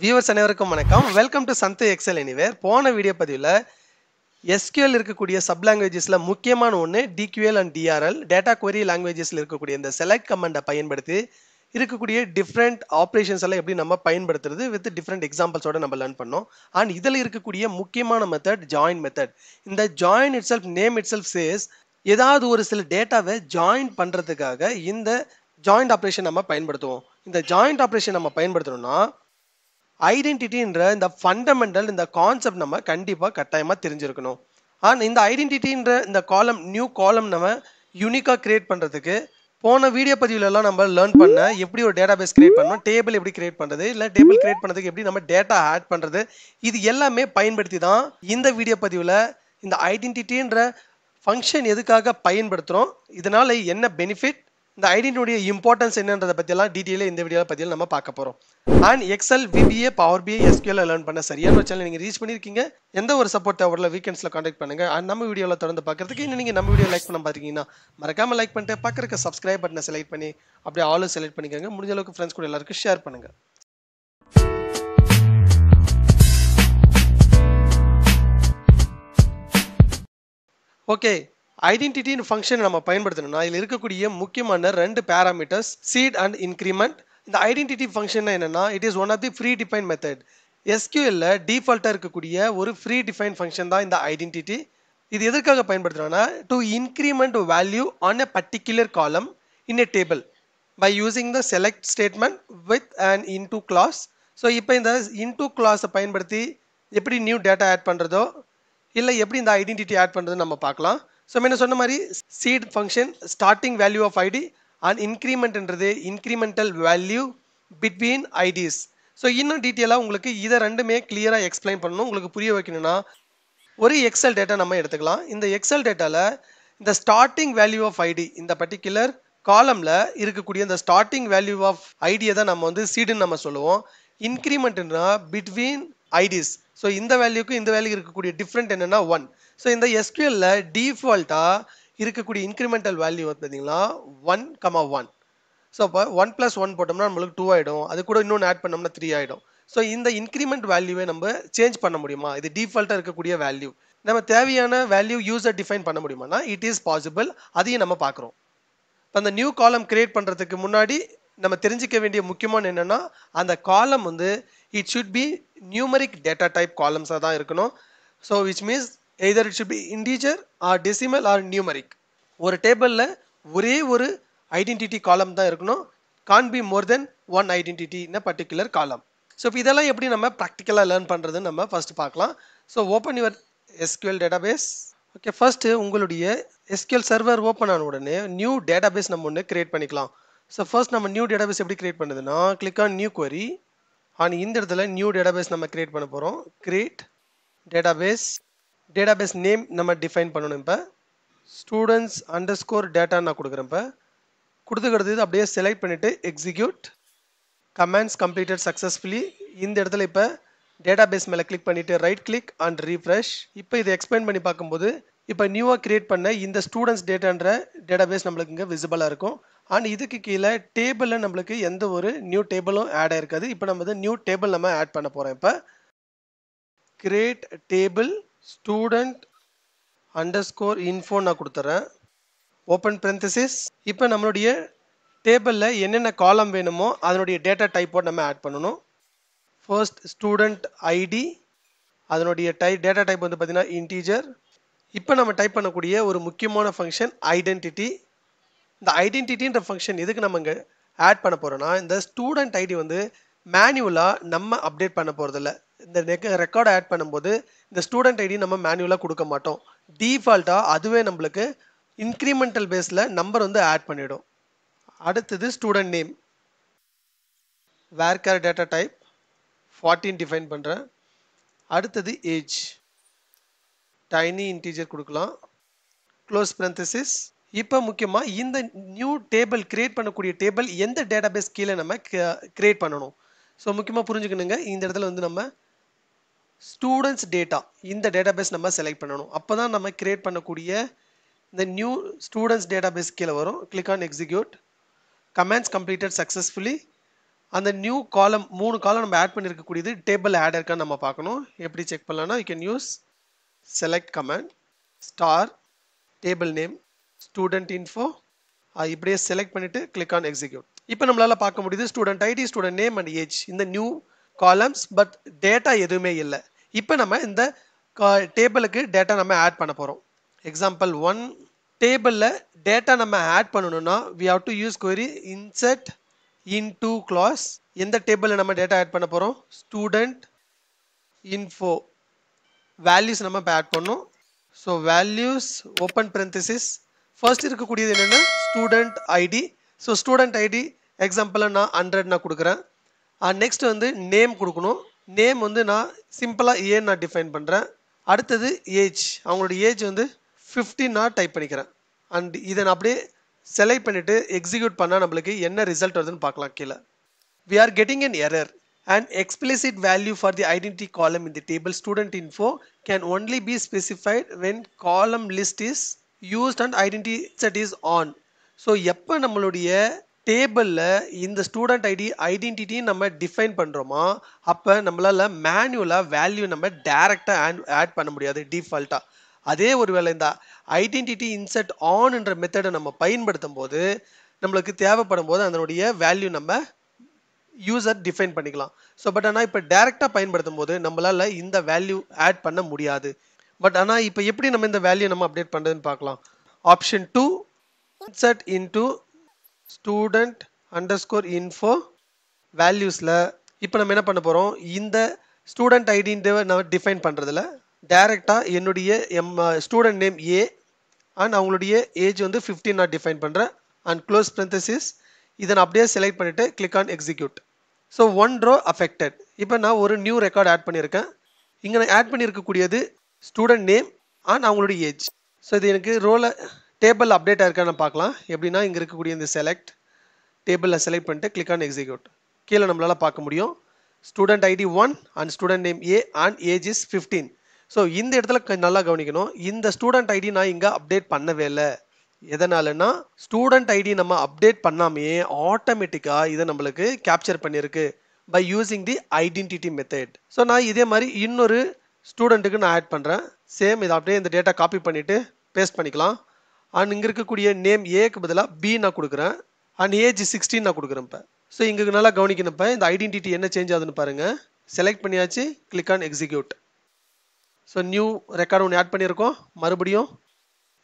viewers அனைவருக்கும் வணக்கம் welcome to சந்தை எக்ஸல் எனிவேர் போன வீடியோ பதிவில் எஸ்கியூஎல் இருக்கக்கூடிய சப் லாங்குவேஜஸில் முக்கியமான ஒன்று DQL and DRL data query லாங்குவேஜஸில் இருக்கக்கூடிய இந்த செலக்ட் கமெண்டை பயன்படுத்தி இருக்கக்கூடிய டிஃப்ரெண்ட் ஆப்ரேஷன்ஸ் எல்லாம் எப்படி நம்ம பயன்படுத்துறது வித் டிஃப்ரெண்ட் எக்ஸாம்பிள்ஸோடு நம்ம லேர்ன் பண்ணோம் அண்ட் இதில் இருக்கக்கூடிய முக்கியமான மெத்தட் ஜாயின் மெத்தட் இந்த join itself name itself says ஏதாவது ஒரு சில டேட்டாவை ஜாயின் பண்ணுறதுக்காக இந்த ஜாயிண்ட் ஆப்ரேஷன் நம்ம பயன்படுத்துவோம் இந்த ஜாயிண்ட் ஆப்ரேஷன் நம்ம பயன்படுத்தணும்னா ஐடென்டிட்டின்ற இந்த ஃபண்டமெண்டல் இந்த கான்செப்ட் நம்ம கண்டிப்பாக கட்டாயமாக தெரிஞ்சிருக்கணும் அண்ட் இந்த ஐடென்டிட்டின்ற இந்த காலம் நியூ காலம் நம்ம யூனிக்காக கிரியேட் பண்ணுறதுக்கு போன வீடியோ பதிவுலலாம் நம்ம லேர்ன் பண்ண எப்படி ஒரு டேட்டா பேஸ் கிரியேட் பண்ணணும் டேபிள் எப்படி கிரியேட் பண்ணுறது இல்லை டேபிள் கிரியேட் பண்ணுறதுக்கு எப்படி நம்ம டேட்டா ஆட் பண்ணுறது இது எல்லாமே பயன்படுத்தி தான் இந்த வீடியோ பதிவில் இந்த ஐடென்டிட்டின்ற ஃபங்க்ஷன் எதுக்காக பயன்படுத்துகிறோம் இதனால் என்ன பெனிஃபிட் இந்த ஐடியினுடைய இம்பார்ட்டன்ஸ் என்னன்றத பற்றியெல்லாம் டீட்டெயிலாக இந்த வீடியோவில் பற்றியில் நம்ம பார்க்க போகிறோம் and Excel VBA power BI எஸ்கியூல லேர்ன் பண்ண சரியான சேனல் நீங்கள் ரீச் பண்ணியிருக்கீங்க எந்த ஒரு சப்போர்ட் தேவையில்ல வீக்கெண்ட்ஸில் காண்டாக்ட் பண்ணுங்கள் அண்ட் நம்ம வீடியோவில் தொடர்ந்து பார்க்குறதுக்கு இன்னும் நீங்கள் நம்ம வீடியோ லைக் பண்ண பார்த்தீங்கன்னா மறக்காமல் லைக் பண்ணிட்டு பக்கத்துக்கு சப்ஸ்கிரைப் பட்டனை செலக்ட் பண்ணி அப்படியே ஆளும் செலக்ட் பண்ணிக்கோங்க முடிஞ்ச அளவுக்கு ஃப்ரெண்ட்ஸ் கூட எல்லாருக்கும் ஷேர் பண்ணுங்கள் ஓகே ஐடென்டிட்டின்னு ஃபங்க்ஷன் நம்ம பயன்படுத்தணும்னா இதில் இருக்கக்கூடிய முக்கியமான ரெண்டு பேராமீட்டர்ஸ் சீட் அண்ட் இன்க்ரிமெண்ட் இந்த ஐடென்டிட்டி ஃபங்க்ஷன் என்னென்னா it is one of the predefined method எஸ்கியூஎல்ல டிஃபால்ட்டாக இருக்கக்கூடிய ஒரு ஃப்ரீ டிஃபைன் ஃபங்க்ஷன் தான் இந்த ஐடென்டிட்டி இது எதற்காக பயன்படுத்துகிறோன்னா to increment value on a particular column in a table by using the select statement with and into clause so இப்போ இந்த இன்டூ கிளாஸை பயன்படுத்தி எப்படி நியூ டேட்டா ஆட் பண்ணுறதோ இல்லை எப்படி இந்த ஐடென்டிட்டி ஆட் பண்ணுறதுன்னு நம்ம பார்க்கலாம் ஸோ நம்ம என்ன சொன்ன மாதிரி seed function starting value of ID and இன்க்ரிமெண்ட்ன்றது incremental value between IDs so இன்னும் டீட்டெயிலாக உங்களுக்கு இதை ரெண்டுமே கிளியராக எக்ஸ்பிளைன் பண்ணணும் உங்களுக்கு புரிய வைக்கணும்னா ஒரு எக்ஸல் டேட்டா நம்ம எடுத்துக்கலாம் இந்த எக்ஸல் டேட்டாவில் இந்த ஸ்டார்டிங் வேல்யூ ஆஃப் ஐடி இந்த பர்டிகுலர் காலமில் இருக்கக்கூடிய இந்த ஸ்டார்டிங் வேல்யூ ஆஃப் ஐடியை தான் நம்ம வந்து சீடுன்னு நம்ம சொல்லுவோம் இன்க்ரிமெண்ட்னா பிட்வீன் ஐடிஸ் ஸோ இந்த வேல்யூக்கும் இந்த வேல்யூக்கு இருக்கக்கூடிய டிஃப்ரெண்ட் என்னென்னா ஒன் ஸோ இந்த எஸ்கியூஎல்ல டிஃபால்ட்டாக இருக்கக்கூடிய இன்க்ரிமெண்டல் வேல்யூ வந்து பார்த்தீங்கன்னா ஒன் கமா ஒன் ஸோ இப்போ ஒன் ப்ளஸ் ஒன் போட்டோம்னா நம்மளுக்கு டூ ஆகிடும் அது கூட இன்னொன்று ஆட் பண்ணோம்னா த்ரீ ஆகிடும் ஸோ இந்த இன்க்ரிமெண்ட் வேல்யூவை நம்ம சேஞ்ச் பண்ண முடியுமா இது டிஃபால்ட்டாக இருக்கக்கூடிய வேல்யூ நம்ம தேவையான வேல்யூ யூஸர் டிஃபைன் பண்ண முடியுமானா இட் இஸ் பாசிபிள் அதையும் நம்ம பார்க்குறோம் இப்போ அந்த நியூ காலம் கிரியேட் பண்ணுறதுக்கு முன்னாடி நம்ம தெரிஞ்சிக்க வேண்டிய முக்கியமான என்னென்னா அந்த காலம் வந்து it should be numeric data type காலம்ஸாக தான் இருக்கணும் so which means either it should be integer or decimal or numeric ஒரு டேபிளில் ஒரே ஒரு ஐடென்டிட்டி காலம் தான் இருக்கணும் can be more than one identity in particular column so இப்போ இதெல்லாம் எப்படி நம்ம ப்ராக்டிக்கலாக லேர்ன் பண்ணுறதுன்னு நம்ம ஃபஸ்ட்டு பார்க்கலாம் so open your SQL database okay first உங்களுடைய எஸ்கியூஎல் சர்வர் ஓப்பன் ஆன உடனே நியூ டேட்டாபேஸ் நம்ம ஒன்று க்ரியேட் பண்ணிக்கலாம் ஸோ ஃபர்ஸ்ட் நம்ம நியூ டேட்டாபேஸ் எப்படி கிரியேட் பண்ணுதுன்னா click on new query on இந்த இடத்துல நியூ டேட்டாபேஸ் நம்ம கிரியேட் பண்ண போகிறோம் கிரியேட் டேட்டாபேஸ் டேட்டாபேஸ் நேம் நம்ம டிஃபைன் பண்ணணும் இப்போ ஸ்டூடெண்ட்ஸ் அண்டர் ஸ்கோர் டேட்டா நான் கொடுக்குறேன் இப்போ கொடுத்துக்கிறது அப்படியே செலக்ட் பண்ணிவிட்டு எக்ஸிக்யூட் கமெண்ட்ஸ் கம்ப்ளீட்டட் சக்ஸஸ்ஃபுல்லி இந்த இடத்துல இப்போ டேட்டாபேஸ் மேலே கிளிக் பண்ணிவிட்டு ரைட் கிளிக் அண்ட் ரீஃப்ரெஷ் இப்போ இதை எக்ஸ்பிளைன் பண்ணி பார்க்கும்போது இப்போ நியூவாக க்ரியேட் பண்ண இந்த ஸ்டூடெண்ட்ஸ் டேட்டான்ற டேட்டாபேஸ் நம்மளுக்கு இங்கே விசிபிளாக இருக்கும் அண்ட் இதுக்கு கீழே டேபிளில் நம்மளுக்கு எந்த ஒரு நியூ டேபிளும் ஆட் ஆயிருக்காது இப்போ நம்ம வந்து நியூ டேபிள் நம்ம ஆட் பண்ண போகிறோம் இப்போ create table student underscore info நான் கொடுத்துட்றேன் ஓப்பன் பிரந்தசிஸ் இப்போ நம்மளுடைய டேபிளில் என்னென்ன காலம் வேணுமோ அதனுடைய டேட்டா டைப்போடு நம்ம ஆட் பண்ணணும் ஃபர்ஸ்ட் ஸ்டூடெண்ட் ஐடி அதனுடைய டை டேட்டா டைப் வந்து பார்த்திங்கன்னா இன்டீஜர் இப்போ நம்ம டைப் பண்ணக்கூடிய ஒரு முக்கியமான ஃபங்க்ஷன் ஐடென்டிட்டி இந்த ஐடென்டிட்டின்ற ஃபங்க்ஷன் எதுக்கு நம்ம இங்கே ஆட் பண்ண போகிறோன்னா இந்த ஸ்டூடெண்ட் ஐடி வந்து மேனுவலாக நம்ம அப்டேட் பண்ண போகிறதில்ல இந்த நெக் ரெக்கார்டை ஆட் பண்ணும்போது இந்த ஸ்டூடெண்ட் ஐடி நம்ம மேனுவலாக கொடுக்க மாட்டோம் டீஃபால்ட்டாக அதுவே நம்மளுக்கு இன்க்ரிமெண்டல் பேஸில் நம்பர் வந்து ஆட் பண்ணிவிடும் அடுத்தது student name varchar data type ஃபார்ட்டின் டிஃபைன் பண்ணுறேன் அடுத்தது ஏஜ் டைனி இன்டீஜர் கொடுக்கலாம் க்ளோஸ் ப்ரந்தசிஸ் இப்போ முக்கியமாக இந்த நியூ டேபிள் கிரியேட் பண்ணக்கூடிய டேபிள் எந்த டேட்டாபேஸ் கீழே நம்ம கிரியேட் பண்ணணும் ஸோ முக்கியமாக புரிஞ்சுக்கணுங்க இந்த இடத்துல வந்து நம்ம ஸ்டூடெண்ட்ஸ் டேட்டா இந்த டேட்டாபேஸ் நம்ம செலக்ட் பண்ணணும் அப்போ தான் நம்ம கிரியேட் பண்ணக்கூடிய இந்த நியூ ஸ்டூடெண்ட்ஸ் டேட்டாபேஸ் கீழே வரும் click on execute commands completed successfully அந்த நியூ காலம் மூணு காலம் நம்ம ஆட் பண்ணியிருக்கக்கூடியது டேபிள் ஆட் இருக்கான்னு நம்ம பார்க்கணும் எப்படி செக் பண்ணலாம்னா you can use select command star table name student info இப்படியே செலக்ட் பண்ணிவிட்டு கிளிக் ஆன் எக்ஸிக்யூட் இப்போ நம்மளால் பார்க்க முடியுது student ID student name and age இந்த நியூ காலம்ஸ் பட் டேட்டா எதுவுமே இல்லை இப்போ நம்ம இந்த டேபிளுக்கு டேட்டா நம்ம ஆட் பண்ண போகிறோம் எக்ஸாம்பிள் ஒன் டேபிளில் டேட்டா நம்ம ஆட் பண்ணணும்னா we have to use query insert into clause எந்த டேபிளில் நம்ம டேட்டா ஆட் பண்ண போகிறோம் ஸ்டூடெண்ட் இன்ஃபோ வேல்யூஸ் நம்ம இப்போ ஆட் பண்ணோம் so values open parenthesis first இருக்கக்கூடியது என்னென்னா student ID so student ID எக்ஸாம்பிளாக நான் ஹண்ட்ரட் நான் கொடுக்குறேன் நெக்ஸ்ட் வந்து நேம் கொடுக்கணும் நேம் வந்து நான் சிம்பிளாக ஏன்னு நான் டிஃபைன் பண்ணுறேன் அடுத்தது ஏஜ் அவங்களோட ஏஜ் வந்து ஃபிஃப்டி நான் டைப் பண்ணிக்கிறேன் அண்ட் இதை நான் அப்படியே செலக்ட் பண்ணிவிட்டு எக்ஸிக்யூட் பண்ணால் நம்மளுக்கு என்ன ரிசல்ட் வருதுன்னு பார்க்கலாம் கீழே we are getting an error and explicit value for the identity column in the table student info can only be specified when column list is used and identity set is on so எப்போ நம்மளுடைய டேபிளில் இந்த student ID ஐடென்டிட்டியும் நம்ம define பண்ணுறோமோ அப்போ நம்மளால் மேனுவலாக value நம்ம டேரெக்டாக ஆட் பண்ண முடியாது டிஃபால்ட்டாக அதே ஒரு வேலை இந்த ஐடென்டிட்டி இன்செர்ட் ஆன்ன்ற மெத்தடை நம்ம பயன்படுத்தும் போது நம்மளுக்கு தேவைப்படும் போது அதனுடைய வேல்யூ நம்ம யூஸர் டிஃபைன் பண்ணிக்கலாம் ஸோ பட் ஆனால் இப்போ டேரெக்டாக பயன்படுத்தும் போது நம்மளால் இந்த வேல்யூ ஆட் பண்ண முடியாது பட் ஆனால் இப்போ எப்படி நம்ம இந்த வேல்யூ நம்ம அப்டேட் பண்ணுறதுன்னு பார்க்கலாம் option two insert into student underscore info வேல்யூஸில் இப்போ நம்ம என்ன பண்ண போகிறோம் இந்த ஸ்டூடெண்ட் ஐடின்ற நம்ம டிஃபைன் பண்ணுறதுல டேரெக்டாக என்னுடைய M student name A and அவங்களுடைய ஏஜ் வந்து ஃபிஃப்டீன் நான் டிஃபைன் பண்ணுறேன் அண்ட் க்ளோஸ் பிரந்தசிஸ் இதை நான் அப்படியே செலக்ட் பண்ணிவிட்டு click on execute so one row affected இப்போ நான் ஒரு நியூ ரெக்கார்ட் ஆட் பண்ணியிருக்கேன் இங்கே நான் ஆட் பண்ணியிருக்கக்கூடியது ஸ்டூடெண்ட் நேம் அண்ட் அவங்களுடைய ஏஜ் ஸோ இது எனக்கு ரோலில் டேபிள் அப்டேட் ஆயிருக்கான்னு பார்க்கலாம் எப்படின்னா இங்கே இருக்கக்கூடிய இந்த செலக்ட் டேபிளில் செலக்ட் பண்ணிட்டு கிளிக் ஆன் எக்ஸிக்யூட் கீழே நம்மளால் பார்க்க முடியும் student ID one and student name A and age is fifteen so இந்த இடத்துல நல்லா கவனிக்கணும் இந்த ஸ்டூடெண்ட் ஐடி நான் இங்கே அப்டேட் பண்ணவே இல்லை எதனாலன்னா ஸ்டூடெண்ட் ஐடி நம்ம அப்டேட் பண்ணாமையே ஆட்டோமேட்டிக்காக இதை நம்மளுக்கு கேப்சர் பண்ணியிருக்கு by using the identity method so நான் இதே மாதிரி இன்னொரு ஸ்டூடெண்ட்டுக்கு நான் ஆட் பண்ணுறேன் சேம் இதை அப்படியே இந்த டேட்டா காப்பி பண்ணிவிட்டு பேஸ்ட் பண்ணிக்கலாம் அண்ட் இங்கே இருக்கக்கூடிய நேம் ஏக்கு பதிலாக பி நான் கொடுக்குறேன் அண்ட் ஏஜ் சிக்ஸ்டீன் நான் கொடுக்குறேன் இப்போ ஸோ இங்கே நல்லா கவனிக்கணும் இப்போ இந்த ஐடென்டிட்டி என்ன சேஞ்ச் ஆகுதுன்னு பாருங்கள் செலக்ட் பண்ணியாச்சு click on execute so new record ஒன்று ஆட் பண்ணியிருக்கோம் மறுபடியும்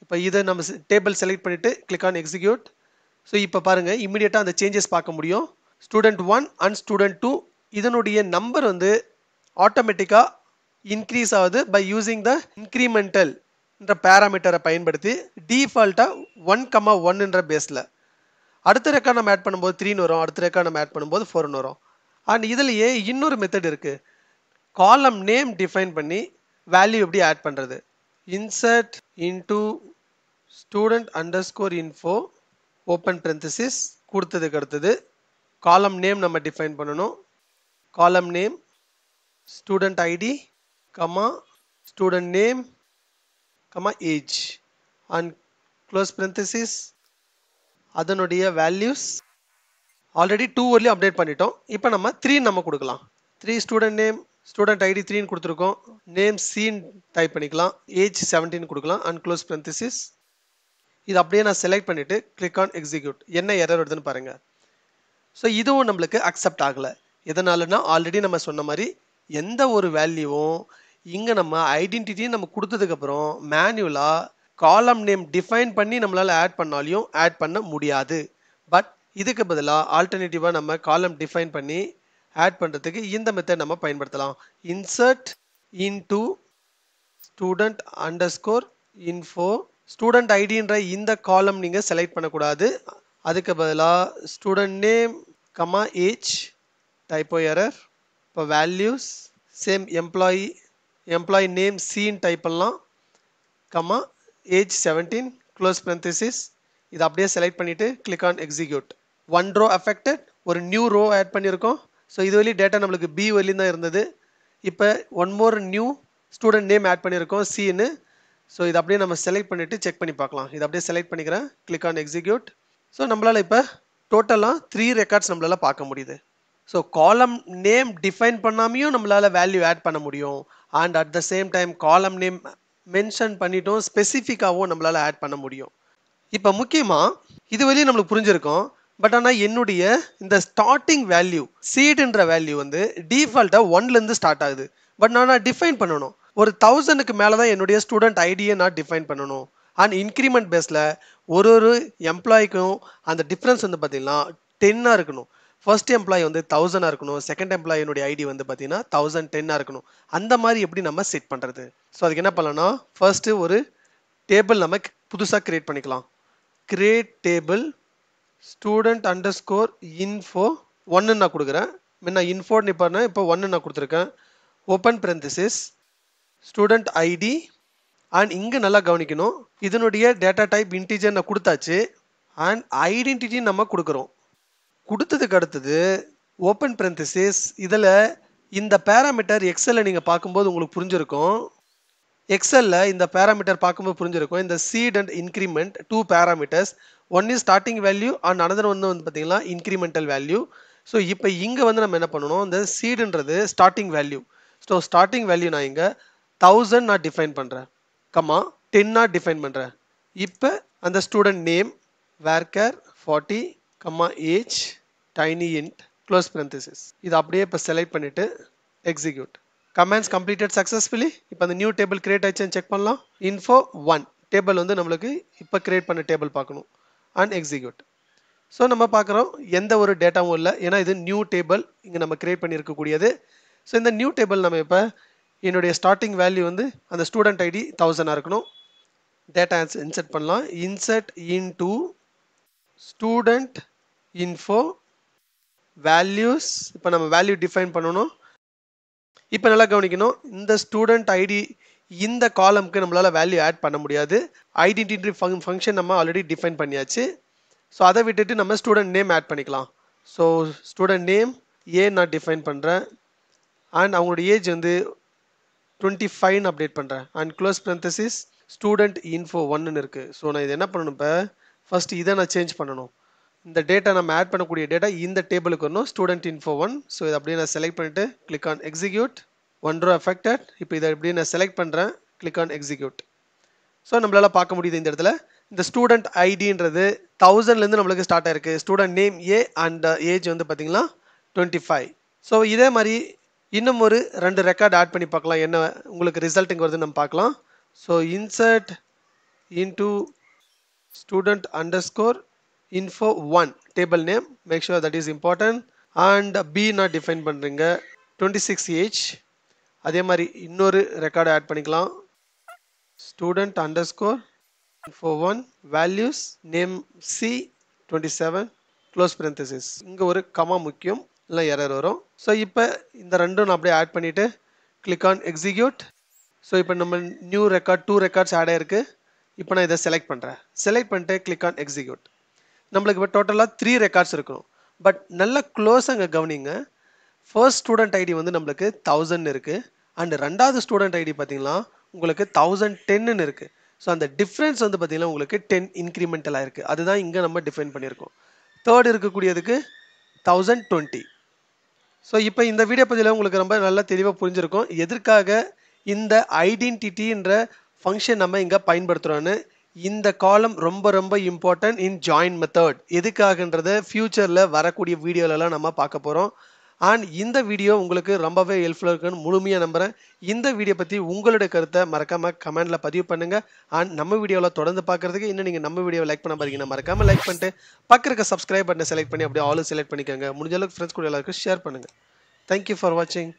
இப்போ இதை நம்ம டேபிள் செலக்ட் பண்ணிவிட்டு கிளிக் ஆன் எக்ஸிக்யூட் ஸோ இப்போ பாருங்கள் இம்மிடியட்டாக அந்த சேஞ்சஸ் பார்க்க முடியும் student one and student two இதனுடைய நம்பர் வந்து ஆட்டோமேட்டிக்காக இன்க்ரீஸ் ஆகுது பை யூஸிங் த இன்க்ரிமெண்டல் என்ற பேராமீட்டரை பயன்படுத்தி டீஃபால்ட்டாக ஒன் கம்மா ஒன்னுன்ற பேஸில் அடுத்த ரெக்கார்ட் நம்ம ஆட் பண்ணும்போது த்ரீன்னு வரும் அடுத்த ரெக்கார்ட் நம்ம ஆட் பண்ணும்போது ஃபோர்னு வரும் அண்ட் இதுலேயே இன்னொரு மெத்தட் இருக்குது காலம் நேம் டிஃபைன் பண்ணி வேல்யூ எப்படி ஆட் பண்ணுறது insert into student underscore info open parenthesis கொடுத்ததுக்கு அடுத்தது காலம் நேம் நம்ம டிஃபைன் பண்ணணும் column name student ID comma student name comma age and close parenthesis அதனுடைய வேல்யூஸ் ஆல்ரெடி டூ வரலையும் update பண்ணிட்டோம் இப்போ நம்ம த்ரீ நம்ம கொடுக்கலாம் three student name student ID த்ரீன்னு கொடுத்துருக்கோம் நேம் சீன் டைப் பண்ணிக்கலாம் ஏஜ் செவன்டீன் கொடுக்கலாம் அண்ட் க்ளோஸ் பிரந்தசிஸ் இது அப்படியே நான் செலக்ட் பண்ணிவிட்டு கிளிக் ஆன் எக்ஸிக்யூட் என்ன எரர் வருதுன்னு பாருங்கள் ஸோ இதுவும் நம்மளுக்கு அக்செப்ட் ஆகலை எதனாலன்னா ஆல்ரெடி நம்ம சொன்ன மாதிரி எந்த ஒரு வேல்யூவும் இங்கே நம்ம ஐடென்டிட்டி நம்ம கொடுத்ததுக்கப்புறம் மேனுவலாக காலம் நேம் டிஃபைன் பண்ணி நம்மளால் ஆட் பண்ணாலையும் ஆட் பண்ண முடியாது பட் இதுக்கு பதிலாக ஆல்டர்னேட்டிவாக நம்ம காலம் டிஃபைன் பண்ணி ஆட் பண்ணுறதுக்கு இந்த மெத்தட் நம்ம பயன்படுத்தலாம் insert into student underscore info student ஐடின்ற இந்த காலம் நீங்கள் செலக்ட் பண்ணக்கூடாது அதுக்கு பதிலாக student name comma age typo error இப்போ values same employee employee name சீன் டைப் பண்ணலாம் comma age seventeen close parenthesis இதை அப்படியே செலக்ட் பண்ணிவிட்டு click on execute one row affected ஒரு நியூ ரோ ஆட் பண்ணியிருக்கோம் ஸோ இது வழி டேட்டா நம்மளுக்கு பி வழியும் தான் இருந்தது இப்போ one more new student name add பண்ணியிருக்கோம் சீனு ஸோ இதை அப்படியே நம்ம செலக்ட் பண்ணிவிட்டு செக் பண்ணி பார்க்கலாம் இது அப்படியே செலக்ட் பண்ணிக்கிறேன் கிளிக் ஆன் எக்ஸிக்யூட் ஸோ நம்மளால் இப்போ டோட்டலாக த்ரீ ரெக்கார்ட்ஸ் நம்மளால் பார்க்க முடியுது ஸோ காலம் நேம் டிஃபைன் பண்ணாமையும் நம்மளால் வேல்யூ ஆட் பண்ண முடியும் and at the same time column name mention பண்ணிட்டோம் ஸ்பெசிஃபிக்காகவும் நம்மளால் ஆட் பண்ண முடியும் இப்போ முக்கியமாக இது வரையும் நம்மளுக்கு புரிஞ்சிருக்கோம் பட் ஆனால் என்னுடைய இந்த ஸ்டார்டிங் வேல்யூ சீடுன்ற வேல்யூ வந்து டிஃபால்ட்டாக ஒன்லேருந்து ஸ்டார்ட் ஆகுது பட் நான் நான் டிஃபைன் பண்ணணும் ஒரு தௌசண்டுக்கு மேலே தான் என்னுடைய ஸ்டூடெண்ட் ஐடியை நான் டிஃபைன் பண்ணணும் அண்ட் இன்க்ரிமெண்ட் பேஸில் ஒரு ஒரு எம்ப்ளாய்க்கும் அந்த டிஃப்ரென்ஸ் வந்து பார்த்திங்கன்னா டென்னாக இருக்கணும் ஃபர்ஸ்ட் எம்ப்ளாயி வந்து தௌசண்டாக இருக்கணும் செகண்ட் எம்ப்ளாயினுடைய ஐடி வந்து பார்த்தீங்கன்னா தௌசண்ட் டென்னாக இருக்கணும் அந்த மாதிரி எப்படி நம்ம செட் பண்ணுறது ஸோ அதுக்கு என்ன பண்ணலாம்னா ஃபர்ஸ்ட்டு ஒரு டேபிள் நம்ம புதுசாக க்ரியேட் பண்ணிக்கலாம் create table student underscore info ஒன்று நான் கொடுக்குறேன் முன்ன இன்ஃபோன்னு இப்போ இப்போ ஒன்று நான் கொடுத்துருக்கேன் open parenthesis student ID and இங்கே நல்லா கவனிக்கணும் இதனுடைய டேட்டா டைப் இன்டிஜர் நான் கொடுத்தாச்சு அண்ட் ஐடென்டிட்டி நம்ம கொடுக்குறோம் கொடுத்ததுக்கு அடுத்தது ஓப்பன் பிரந்தசிஸ் இதில் இந்த பேராமீட்டர் எக்ஸலில் நீங்கள் பார்க்கும்போது உங்களுக்கு புரிஞ்சிருக்கும் எக்ஸலில் இந்த பேராமீட்டர் பார்க்கும்போது புரிஞ்சிருக்கும் இந்த seed and increment two parameters one is starting value and another ஒன்று வந்து பார்த்தீங்கன்னா இன்க்ரிமெண்டல் வேல்யூ ஸோ இப்போ இங்கே வந்து நம்ம என்ன பண்ணணும் இந்த சீடுன்றது starting value so starting value நான் இங்கே தௌசண்ட் நான் டிஃபைன் பண்ணுறேன் கம்மா டென்னாக டிஃபைன் பண்ணுறேன் இப்போ அந்த student name varchar forty comma age tiny int close parenthesis இது அப்படியே இப்போ செலக்ட் பண்ணிவிட்டு எக்ஸிக்யூட் கமெண்ட்ஸ் கம்ப்ளீட்டட் சக்ஸஸ்ஃபுல்லி இப்போ அந்த நியூ டேபிள் கிரியேட் ஆச்சுன்னு செக் பண்ணலாம் இன்ஃபோ ஒன் டேபிள் வந்து நம்மளுக்கு இப்போ கிரியேட் பண்ண டேபிள் பார்க்கணும் அண்ட் எக்ஸிக்யூட் ஸோ நம்ம பார்க்குறோம் எந்த ஒரு டேட்டாவும் இல்லை ஏன்னா இது நியூ டேபிள் இங்கே நம்ம கிரியேட் பண்ணியிருக்கக்கூடியது ஸோ இந்த நியூ டேபிள் நம்ம இப்போ என்னுடைய ஸ்டார்டிங் வேல்யூ வந்து அந்த ஸ்டூடெண்ட் ஐடி தௌசண்டாக இருக்கணும் டேட்டா இன்சர்ட் பண்ணலாம் insert into student info values இப்போ நம்ம வேல்யூ டிஃபைன் பண்ணணும் இப்போ நல்லா கவனிக்கணும் இந்த ஸ்டூடெண்ட் ஐடி இந்த காலம்க்கு நம்மளால் வேல்யூ ஆட் பண்ண முடியாது ஐடென்டிட்டி ஃபங் ஃபங்க்ஷன் நம்ம ஆல்ரெடி டிஃபைன் பண்ணியாச்சு ஸோ அதை விட்டுட்டு நம்ம ஸ்டூடெண்ட் நேம் ஆட் பண்ணிக்கலாம் ஸோ ஸ்டூடெண்ட் நேம் ஏ நான் டிஃபைன் பண்ணுறேன் அண்ட் அவங்களோட ஏஜ் வந்து டுவெண்ட்டி ஃபைவ்னு அப்டேட் பண்ணுறேன் and close parenthesis student info ஒன்னுன்னு இருக்குது ஸோ நான் இது என்ன பண்ணணும் இப்போ ஃபஸ்ட்டு இதை நான் சேஞ்ச் பண்ணணும் இந்த டேட்டா நம்ம ஆட் பண்ணக்கூடிய டேட்டா இந்த டேபிளுக்கு வரணும் ஸ்டூடெண்ட் இன்ஃபோ ஒன் ஸோ இதை அப்படியே நான் செலக்ட் பண்ணிவிட்டு click on execute one row affected இப்போ இதை இப்படி நான் செலக்ட் பண்ணுறேன் கிளிக் ஆன் எக்ஸிக்யூட் ஸோ நம்மளால் பார்க்க முடியுது இந்த இடத்துல இந்த ஸ்டூடெண்ட் ஐடின்றது தௌசண்ட்லேருந்து நம்மளுக்கு ஸ்டார்ட் ஆயிருக்கு student name A and age வந்து பார்த்திங்கனா டுவெண்ட்டி ஃபைவ் ஸோ இதே மாதிரி இன்னும் ஒரு ரெண்டு ரெக்கார்டு ஆட் பண்ணி பார்க்கலாம் என்ன உங்களுக்கு ரிசல்ட்டுங்கிறது வருதுன்னு நம்ம பார்க்கலாம் so insert into student underscore info 1 table name make sure that is important and b நான் define பண்ணுறீங்க 26h அதே மாதிரி இன்னொரு ரெக்கார்டு ஆட் பண்ணிக்கலாம் student underscore four one values name C twenty seven close parenthesis இங்கே ஒரு கமா முக்கியம் இல்லை எரர் வரும் ஸோ இப்போ இந்த ரெண்டும் நான் அப்படியே ஆட் பண்ணிவிட்டு கிளிக் ஆன் எக்ஸிக்யூட் ஸோ இப்போ நம்ம new record two records add ஆயிருக்கு இப்போ நான் இதை செலக்ட் பண்ணுறேன் செலக்ட் பண்ணிட்டு கிளிக் ஆன் எக்ஸிக்யூட் நம்மளுக்கு இப்போ டோட்டலாக த்ரீ ரெக்கார்ட்ஸ் இருக்கணும் பட் நல்ல க்ளோஸ் அங்கே கவனிங்க ஃபர்ஸ்ட் ஸ்டூடெண்ட் ஐடி வந்து நம்மளுக்கு தௌசண்ட் இருக்குது அண்ட் ரெண்டாவது ஸ்டூடெண்ட் ஐடி பார்த்தீங்கன்னா உங்களுக்கு தௌசண்ட் டென்னு இருக்குது ஸோ அந்த டிஃப்ரென்ஸ் வந்து பார்த்திங்கன்னா உங்களுக்கு டென் இன்க்ரிமெண்டலாக இருக்குது அதுதான் இங்கே நம்ம டிஃபைன் பண்ணியிருக்கோம் தேர்ட் இருக்கக்கூடியதுக்கு தௌசண்ட் டுவெண்ட்டி ஸோ இப்போ இந்த வீடியோ பற்றியில் உங்களுக்கு ரொம்ப நல்லா தெளிவாக புரிஞ்சிருக்கும் எதற்காக இந்த ஐடென்டிட்டின்ற ஃபங்க்ஷன் நம்ம இங்கே பயன்படுத்துகிறோன்னு இந்த காலம் ரொம்ப ரொம்ப இம்பார்ட்டன்ட் இன் ஜாயின் மெத்தட் எதுக்காகன்றத ஃப்யூச்சரில் வரக்கூடிய வீடியோலலாம் நம்ம பார்க்க போகிறோம் அண்ட் இந்த வீடியோ உங்களுக்கு ரொம்பவே ஹெல்ப்ஃபுல்லாக இருக்குன்னு முழுமையாக நம்புகிறேன் இந்த வீடியோ பற்றி உங்களுடைய கருத்தை மறக்காமல் கமெண்டில் பதிவு பண்ணுங்கள் அண்ட் நம்ம வீடியோவில் தொடர்ந்து பார்க்குறதுக்கு இன்னும் நீங்கள் நம்ம வீடியோவை லைக் பண்ண பார்த்தீங்கன்னா மறக்காமல் லைக் பண்ணிட்டு பக்கம் இருக்க சப்ஸ்கிரைப் பட்டனை செலக்ட் பண்ணி அப்படியே ஆளும் செலக்ட் பண்ணிக்கோங்க முடிஞ்சளவுக்கு ஃப்ரெண்ட்ஸ் கூட எல்லாருக்கும் ஷேர் பண்ணுங்கள் தேங்க்யூ ஃபார் வாட்சிங்